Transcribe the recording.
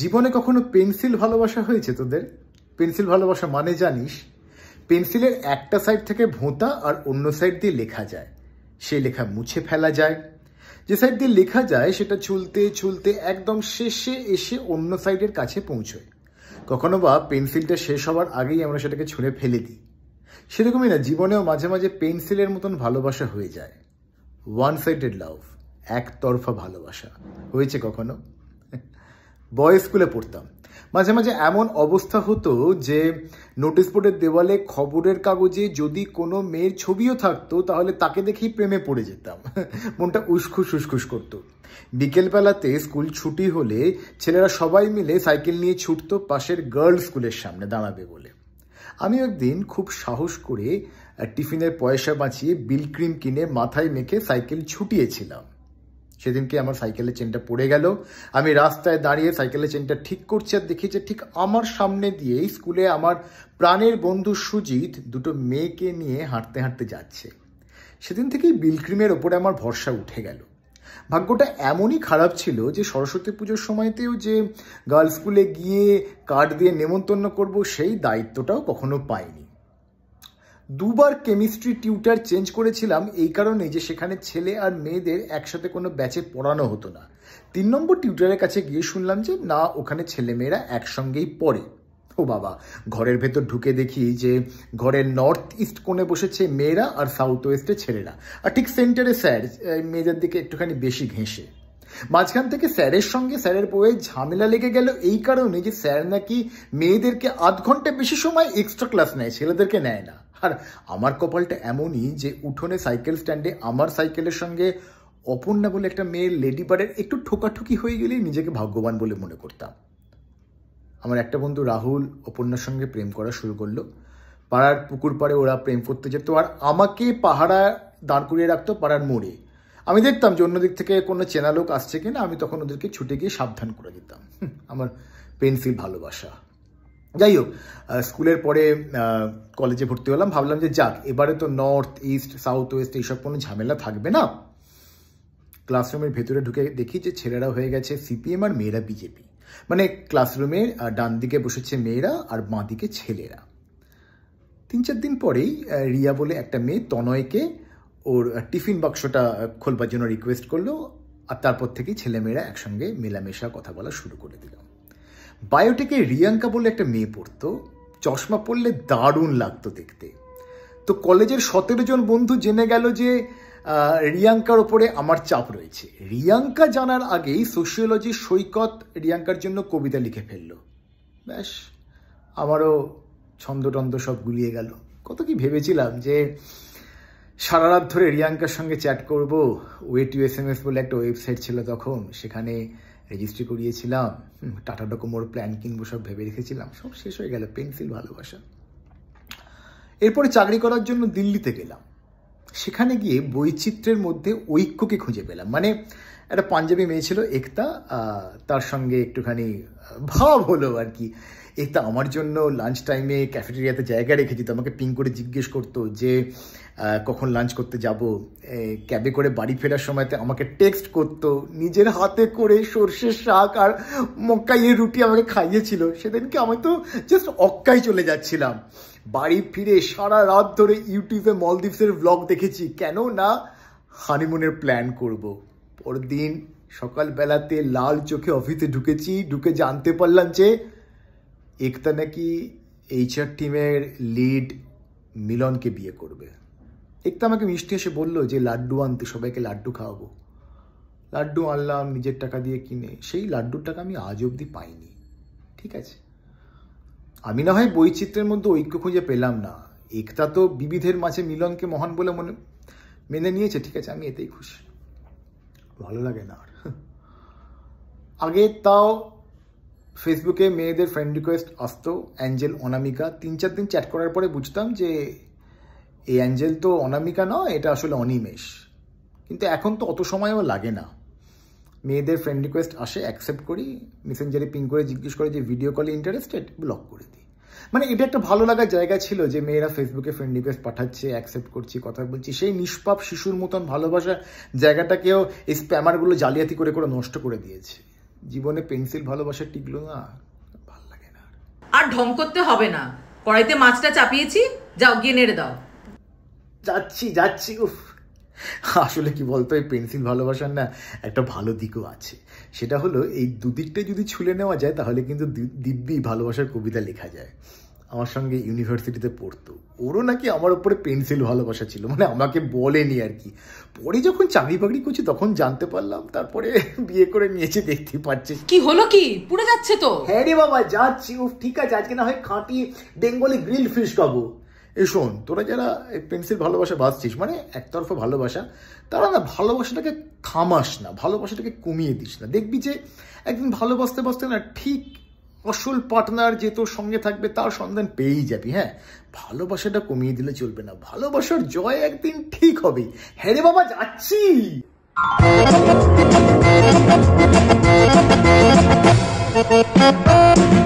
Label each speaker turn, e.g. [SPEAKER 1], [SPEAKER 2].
[SPEAKER 1] জীবনে কখনো পেন্সিল ভালোবাসা হয়েছে তোদের পেন্সিল ভালোবাসা মানে জানিস পেন্সিলের একটা সাইড থেকে ভোঁতা আর অন্য সাইড দিয়ে লেখা যায় সে লেখা মুছে ফেলা যায় যে সাইড দিয়ে লেখা যায় সেটা চুলতে চুলতে একদম শেষে এসে অন্য সাইডের কাছে পৌঁছয় কখনো বা পেন্সিলটা শেষ হওয়ার আগেই আমরা সেটাকে ছুঁড়ে ফেলে দিই সেরকমই না জীবনেও মাঝে মাঝে পেন্সিলের মতন ভালোবাসা হয়ে যায় ওয়ান সাইডেড লাভ একতরফা ভালোবাসা হয়েছে কখনো বয়েজ স্কুলে পড়তাম মাঝে মাঝে এমন অবস্থা হতো যে নোটিশ বোর্ডের দেওয়ালে খবরের কাগজে যদি কোনো মেয়ের ছবিও থাকতো তাহলে তাকে দেখেই প্রেমে পড়ে যেতাম মনটা উসখুস উসখুস করতো বিকেলবেলাতে স্কুল ছুটি হলে ছেলেরা সবাই মিলে সাইকেল নিয়ে ছুটতো পাশের গার্ল স্কুলের সামনে দাঁড়াবে বলে আমি একদিন খুব সাহস করে টিফিনের পয়সা বাঁচিয়ে বিল ক্রিম কিনে মাথায় মেখে সাইকেল ছুটিয়েছিলাম সেদিনকে আমার সাইকেলের চেনটা পড়ে গেল আমি রাস্তায় দাঁড়িয়ে সাইকেলের চেনটা ঠিক করছি আর দেখি যে ঠিক আমার সামনে দিয়ে স্কুলে আমার প্রাণের বন্ধু সুজিত দুটো মেয়েকে নিয়ে হাঁটতে হাঁটতে যাচ্ছে সেদিন থেকেই বিলক্রিমের ওপরে আমার ভরসা উঠে গেল ভাগ্যটা এমনই খারাপ ছিল যে সরস্বতী পুজোর সময়তেও যে গার্লস স্কুলে গিয়ে কার্ড দিয়ে নেমন্তন্ন করব সেই দায়িত্বটাও কখনো পাইনি দুবার কেমিস্ট্রি টিউটার চেঞ্জ করেছিলাম এই কারণে যে সেখানে ছেলে আর মেয়েদের একসাথে কোনো ব্যাচে পড়ানো হতো না তিন নম্বর টিউটারের কাছে গিয়ে শুনলাম যে না ওখানে ছেলেমেয়েরা একসঙ্গেই পড়ে ও বাবা ঘরের ভেতর ঢুকে দেখি যে ঘরের নর্থ ইস্ট কোণে বসেছে মেয়েরা আর সাউথ ওয়েস্টে ছেলেরা আর ঠিক সেন্টারে স্যার মেয়েদের দিকে একটুখানি বেশি ঘেঁষে মাঝখান থেকে স্যারের সঙ্গে স্যারের বইয়ের ঝামেলা লেগে গেল এই কারণে যে স্যার নাকি মেয়েদেরকে আধ ঘন্টা বেশি সময় এক্সট্রা ক্লাস নেয় ছেলেদেরকে নেয় না আর আমার কপালটা এমনই যে উঠোনে সাইকেল স্ট্যান্ডে আমার সাইকেলের সঙ্গে অপর্ণা বলে একটা মেয়ে লেডি বার্ডের একটু ঠোকাঠুকি হয়ে গেলেই নিজেকে ভাগ্যবান বলে মনে করতাম আমার একটা বন্ধু রাহুল অপর্ণার সঙ্গে প্রেম করা শুরু করলো পাড়ার পুকুর পাড়ে ওরা প্রেম করতে যেত আর আমাকে পাহারা দাঁড় করিয়ে রাখতো পাড়ার মোড়ে আমি দেখতাম যে অন্য দিক থেকে কোনো চেনা লোক আসছে কিনা আমি তখন ওদেরকে ছুটে গিয়ে সাবধান করে দিতাম আমার পেন্সিল ভালোবাসা যাই হোক স্কুলের পরে কলেজে ভর্তি হলাম ভাবলাম যে যাক এবারে তো নর্থ ইস্ট সাউথ ওয়েস্ট এইসব কোনো ঝামেলা থাকবে না ক্লাসরুমের ভেতরে ঢুকে দেখি যে ছেলেরা হয়ে গেছে সিপিএম আর মেয়েরা বিজেপি মানে ক্লাসরুমের ডান দিকে বসেছে মেয়েরা আর বাঁ দিকে ছেলেরা তিন চার দিন পরেই রিয়া বলে একটা মেয়ে তনয়কে ওর টিফিন বাক্সটা খোলবার জন্য রিকোয়েস্ট করলো আর তারপর থেকেই ছেলেমেয়েরা একসঙ্গে মেলামেশা কথা বলা শুরু করে দিল বায়োটেকে রিয়াঙ্কা বলে একটা মেয়ে পড়তো চশমা পরলে দারুণ লাগতো দেখতে তো কলেজের সতেরো জন বন্ধু জেনে গেল যে রিয়াঙ্কার ওপরে আমার চাপ রয়েছে রিয়াঙ্কা জানার আগেই সোশিওলজি সৈকত রিয়াঙ্কার জন্য কবিতা লিখে ফেলল ব্যাস আমারও ছন্দটন্দ সব গুলিয়ে গেল কত কি ভেবেছিলাম যে সারা রাত ধরে রিয়াঙ্কার সঙ্গে চ্যাট করব way to S M S বলে একটা ওয়েবসাইট ছিল তখন সেখানে রেজিস্ট্রি করিয়েছিলাম টাটা ডকোমোর প্ল্যান কিনবো সব ভেবে রেখেছিলাম সব শেষ হয়ে গেল পেন্সিল ভালোবাসা এরপরে চাকরি করার জন্য দিল্লিতে গেলাম সেখানে গিয়ে বৈচিত্র্যের মধ্যে ঐক্যকে খুঁজে পেলাম মানে একটা পাঞ্জাবি মেয়ে ছিল একতা তার সঙ্গে একটুখানি ভাব হলো আর কি এই তো আমার জন্য লাঞ্চ টাইমে ক্যাফেটেরিয়াতে জায়গা রেখে দিত আমাকে পিং করে জিজ্ঞেস করতো যে কখন লাঞ্চ করতে যাব ক্যাবে করে বাড়ি ফেরার সময়তে আমাকে টেক্সট করতো নিজের হাতে করে সর্ষের শাক আর মক্কাইয়ের রুটি আমাকে খাইয়েছিল সেদিনকে আমি তো জাস্ট অক্কাই চলে যাচ্ছিলাম বাড়ি ফিরে সারা রাত ধরে ইউটিউবে মলদ্বীপসের ব্লগ দেখেছি কেন না হানিমুনের প্ল্যান করব পরদিন সকালবেলাতে লাল চোখে অফিসে ঢুকেছি ঢুকে জানতে পারলাম যে একতা নাকি এইচআর টিমের লিড মিলনকে বিয়ে করবে একতা আমাকে মিষ্টি এসে বললো যে লাড্ডু আনতে সবাইকে লাড্ডু খাওয়াবো লাড্ডু আনলাম নিজের টাকা দিয়ে কিনে সেই লাড্ডুর টাকা আমি আজ অবধি পাইনি ঠিক আছে আমি না হয় বৈচিত্র্যের মধ্যে ঐক্য খুঁজে পেলাম না একতা তো বিবিধের মাঝে মিলনকে মহান বলে মনে মেনে নিয়েছে ঠিক আছে আমি এতেই খুশি ভালো লাগে না আর আগে তাও ফেসবুকে মেয়েদের ফ্রেন্ড রিকোয়েস্ট আসতো অ্যাঞ্জেল অনামিকা তিন চার দিন চ্যাট করার পরে বুঝতাম যে এই অ্যাঞ্জেল তো অনামিকা নয় এটা আসলে অনিমেষ কিন্তু এখন তো অত সময়ও লাগে না মেয়েদের ফ্রেন্ড রিকোয়েস্ট আসে অ্যাকসেপ্ট করি মেসেঞ্জারে পিং করে জিজ্ঞেস করে যে ভিডিও কলে ইন্টারেস্টেড ব্লক করে দিই মানে এটা একটা ভালো লাগার জায়গা ছিল যে মেয়েরা ফেসবুকে ফ্রেন্ড রিকোয়েস্ট পাঠাচ্ছে অ্যাকসেপ্ট করছি কথা বলছি সেই নিষ্পাপ শিশুর মতন ভালোবাসা জায়গাটাকেও এই স্প্যামারগুলো জালিয়াতি করে করে নষ্ট করে দিয়েছে জীবনে পেন্সিল ভালোবাসা টিকলো না ভাল লাগে না আর ঢং করতে হবে না কড়াইতে মাছটা চাপিয়েছি যাও গিয়ে নেড়ে দাও যাচ্ছি যাচ্ছি উফ আসলে কি বলতো এই পেন্সিল ভালোবাসার না একটা ভালো দিকও আছে সেটা হলো এই দুদিকটা যদি ছুলে নেওয়া যায় তাহলে কিন্তু দিব্যি ভালোবাসার কবিতা লেখা যায় আমার সঙ্গে ইউনিভার্সিটিতে পড়তো ওরও নাকি আমার উপরে পেন্সিল ভালোবাসা ছিল মানে আমাকে বলেনি আর কি পরে যখন চাকরি বাকরি করছি তখন জানতে পারলাম তারপরে বিয়ে করে নিয়েছে দেখতে পাচ্ছিস কি হলো কি পুড়ে যাচ্ছে তো হ্যাঁ রে বাবা যাচ্ছি ও ঠিক আছে আজকে না হয় খাঁটি বেঙ্গলি গ্রিল ফিশ খাবো এ শোন তোরা যারা পেন্সিল ভালোবাসা বাঁচছিস মানে একতরফা ভালোবাসা তারা না ভালোবাসাটাকে থামাস না ভালোবাসাটাকে কমিয়ে দিস না দেখবি যে একদিন ভালোবাসতে বাসতে না ঠিক অসুল পার্টনার যে তোর সঙ্গে থাকবে তার সন্ধান পেয়েই যাবি হ্যাঁ ভালোবাসাটা কমিয়ে দিলে চলবে না ভালোবাসার জয় একদিন ঠিক হবে হ্যাঁ রে বাবা যাচ্ছি Thank you.